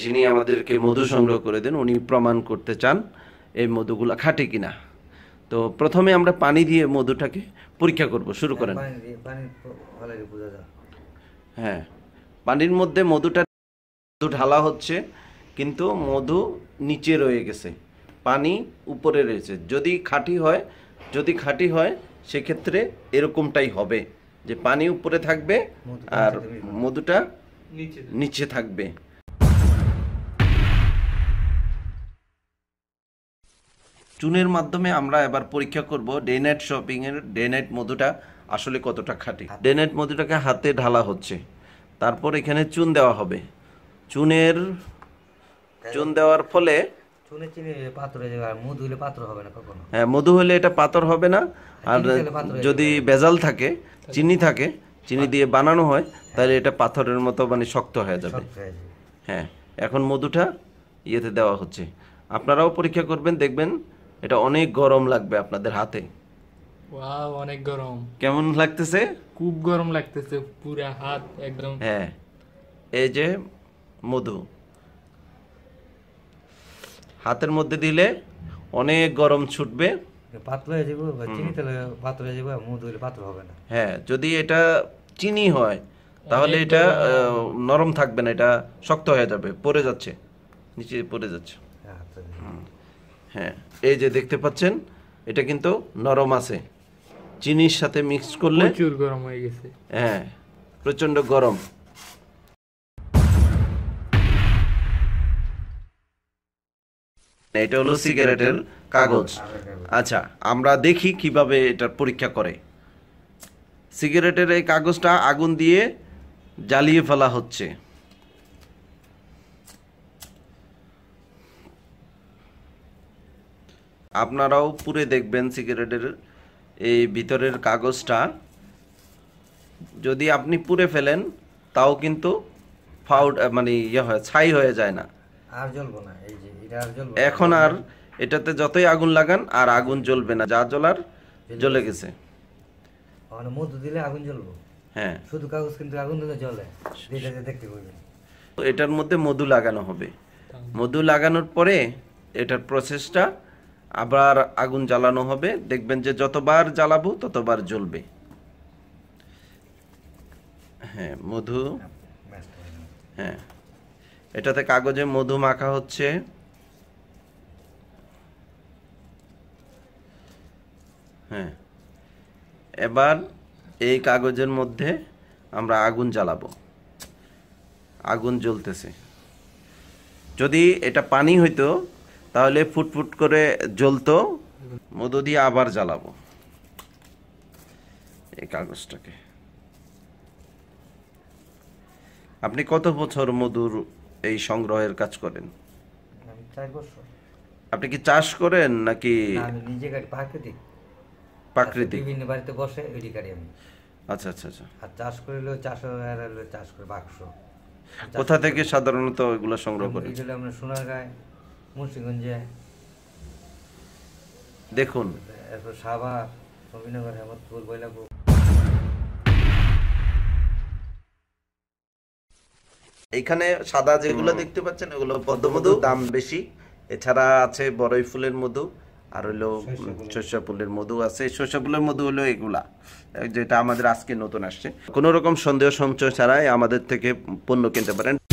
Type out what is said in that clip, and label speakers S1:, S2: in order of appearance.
S1: যিনি আমাদেরকে মধু সংগ্রহ করে দেন উনি প্রমাণ করতে চান এই মধুগুলো খাটে কিনা তো প্রথমে আমরা পানি দিয়ে মধুটাকে পরীক্ষা করব শুরু হ্যাঁ, করেন হ্যাঁ পানির মধ্যে মধুটা মধু ঢালা হচ্ছে কিন্তু মধু নিচে রয়ে গেছে পানি উপরে রয়েছে যদি খাঁটি হয় যদি খাঁটি হয় সেক্ষেত্রে এরকমটাই হবে যে পানি উপরে থাকবে আর মধুটা নিচে থাকবে চুনের মাধ্যমে আমরা এবার পরীক্ষা করব ডেনেট শপিং শপিংয়ের ডে নাইট মধুটা আসলে কতটা খাঁটি ডেনেট মধুটাকে হাতে ঢালা হচ্ছে তারপর এখানে চুন দেওয়া হবে চুনের চুন দেওয়ার ফলে হ্যাঁ মধু হলে এটা পাথর হবে না হ্যাঁ, আর যদি বেজাল থাকে চিনি থাকে চিনি দিয়ে বানানো হয় হ্যাঁ। তাহলে এটা পাথরের মতো মানে শক্ত হয়ে যাবে হ্যাঁ এখন মধুটা ইয়েতে দেওয়া হচ্ছে আপনারাও পরীক্ষা করবেন দেখবেন এটা অনেক গরম লাগবে আপনাদের হাতে
S2: ওয়াও অনেক গরম
S1: কেমন লাগতেছে খুব
S2: গরম লাগতেছে হাত একদম
S1: হ্যাঁ এই যে মধু হাতের মধ্যে দিলে অনেক গরম ছুটবে
S2: পাতলা হয়ে যাবে চিনি পাতলা হয়ে যাবে মধু দিলে হবে না
S1: হ্যাঁ যদি এটা চিনি হয় তাহলে এটা নরম থাকবে না এটা শক্ত হয়ে যাবে পড়ে যাচ্ছে নিচে পড়ে যাচ্ছে হ্যাঁ হ্যাঁ এই যে দেখতে পাচ্ছেন এটা কিন্তু নরম আছে চিনির সাথে মিক্স করলে প্রচুর গরম হয়ে গেছে হ্যাঁ প্রচন্ড গরম এটা হলো সিগারেটের কাগজ আচ্ছা আমরা দেখি কিভাবে এটার পরীক্ষা করে সিগারেটের এই কাগজটা আগুন দিয়ে জ্বালিয়ে ফেলা হচ্ছে আপনারাও পুরে দেখবেন সিগারেটের এই ভিতরের কাগজটা যদি আপনি পুরে ফেলেন তাও কিন্তু ফাউড মানে ইয়ে হয় ছাই হয়ে যায় না
S2: আর জ্বলবো না এই যে এটা আর জ্বলবো এখন আর
S1: এটাতে যতই আগুন লাগান আর আগুন জ্বলবে না যা জ্বলার জ্বলে গেছে
S2: মানে মধু দিলে আগুন জ্বলবো হ্যাঁ শুধু কাগজ কিন্তু আগুন দিলে জ্বলে দেখতে
S1: এটার মধ্যে মধু লাগানো হবে মধু লাগানোর পরে এটার প্রসেসটা আবার আগুন জ্বালানো হবে দেখবেন যে যতবার জ্বালাবো ততবার জ্বলবে হ্যাঁ মধু হ্যাঁ এটাতে কাগজে মধু মাখা হচ্ছে হ্যাঁ এবার এই কাগজের মধ্যে আমরা আগুন জ্বালাবো আগুন জ্বলতেছে যদি এটা পানি হইতো তাহলে ফুটফুট করে জ্বলতো মধু দিয়ে আবার জ্বালাবো এই কাগজটাকে আপনি কত বছর মধুর এই সংগ্রহের কাজ করেন আপনি কি চাষ করেন নাকি
S2: নিজে প্রাকৃতিক
S1: প্রাকৃতিক বিভিন্ন
S2: বাড়িতে বসে এডি কাটি আমি আচ্ছা আচ্ছা আচ্ছা আর চাষ করিলে চাষ চাষ করে বাক্স কোথা
S1: থেকে সাধারণত এগুলো সংগ্রহ করি এগুলো
S2: আমরা সোনার গায়ে মুন্সিগঞ্জে
S1: দেখুন এরপর নবীনগর হেমতপুর বৈলাপুর এখানে সাদা যেগুলো দেখতে পাচ্ছেন ওগুলো পদ্মমধু দাম বেশি এছাড়া আছে বড়ই ফুলের মধু আর হলো শস্য ফুলের মধু আছে শস্য ফুলের মধু হলো এগুলা যেটা আমাদের আজকে নতুন আসছে কোনো রকম সন্দেহ সঞ্চয় ছাড়াই আমাদের থেকে পণ্য কিনতে পারেন